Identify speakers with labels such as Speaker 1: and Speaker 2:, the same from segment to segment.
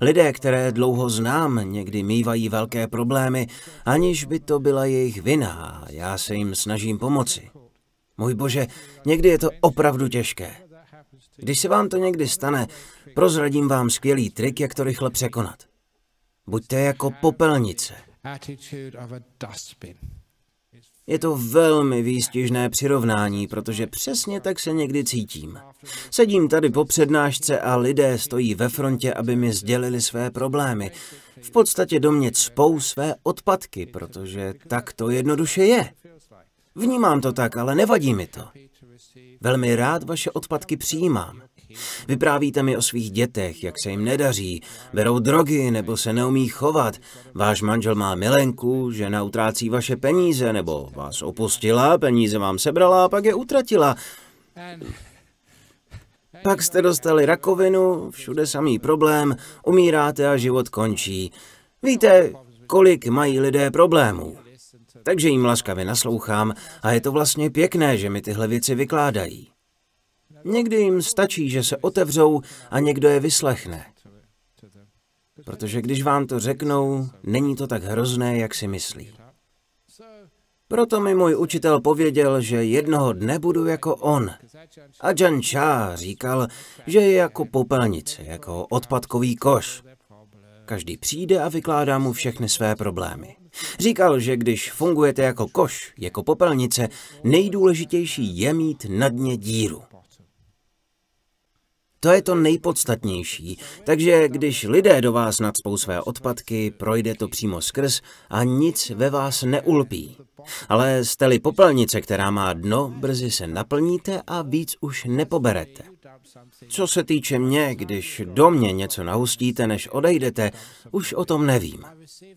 Speaker 1: Lidé, které dlouho znám, někdy mývají velké problémy, aniž by to byla jejich vina. Já se jim snažím pomoci. Můj bože, někdy je to opravdu těžké. Když se vám to někdy stane, prozradím vám skvělý trik, jak to rychle překonat. Buďte jako popelnice. attitude of a dustbin. Je to velmi výstižné přirovnání, protože přesně tak se někdy cítím. Sedím tady po přednášce a lidé stojí ve frontě, aby mi sdělili své problémy. V podstatě do mě cpou své odpadky, protože tak to jednoduše je. Vnímám to tak, ale nevadí mi to. Velmi rád vaše odpadky přijímám. Vyprávíte mi o svých dětech, jak se jim nedaří, berou drogy nebo se neumí chovat. Váš manžel má milenku, žena utrácí vaše peníze, nebo vás opustila, peníze vám sebrala a pak je utratila. Pak jste dostali rakovinu, všude samý problém, umíráte a život končí. Víte, kolik mají lidé problémů. Takže jim laskavě naslouchám a je to vlastně pěkné, že mi tyhle věci vykládají. Někdy jim stačí, že se otevřou a někdo je vyslechne. Protože když vám to řeknou, není to tak hrozné, jak si myslí. Proto mi můj učitel pověděl, že jednoho dne budu jako on. A Jan Cha říkal, že je jako popelnice, jako odpadkový koš. Každý přijde a vykládá mu všechny své problémy. Říkal, že když fungujete jako koš, jako popelnice, nejdůležitější je mít na dně díru. To je to nejpodstatnější, takže když lidé do vás nadspou své odpadky, projde to přímo skrz a nic ve vás neulpí. Ale jste-li popelnice, která má dno, brzy se naplníte a víc už nepoberete. Co se týče mě, když do mě něco nahustíte, než odejdete, už o tom nevím.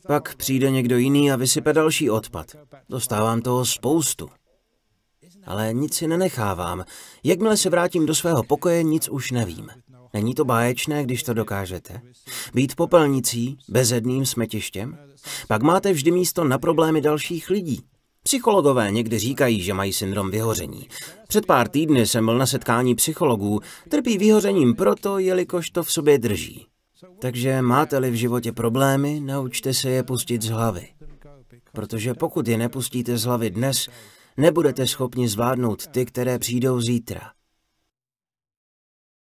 Speaker 1: Pak přijde někdo jiný a vysype další odpad. Dostávám toho spoustu. Ale nic si nenechávám. Jakmile se vrátím do svého pokoje, nic už nevím. Není to báječné, když to dokážete? Být popelnicí, bezedným smetištěm? Pak máte vždy místo na problémy dalších lidí. Psychologové někdy říkají, že mají syndrom vyhoření. Před pár týdny jsem byl na setkání psychologů, trpí vyhořením proto, jelikož to v sobě drží. Takže máte-li v životě problémy, naučte se je pustit z hlavy. Protože pokud je nepustíte z hlavy dnes, nebudete schopni zvládnout ty, které přijdou zítra.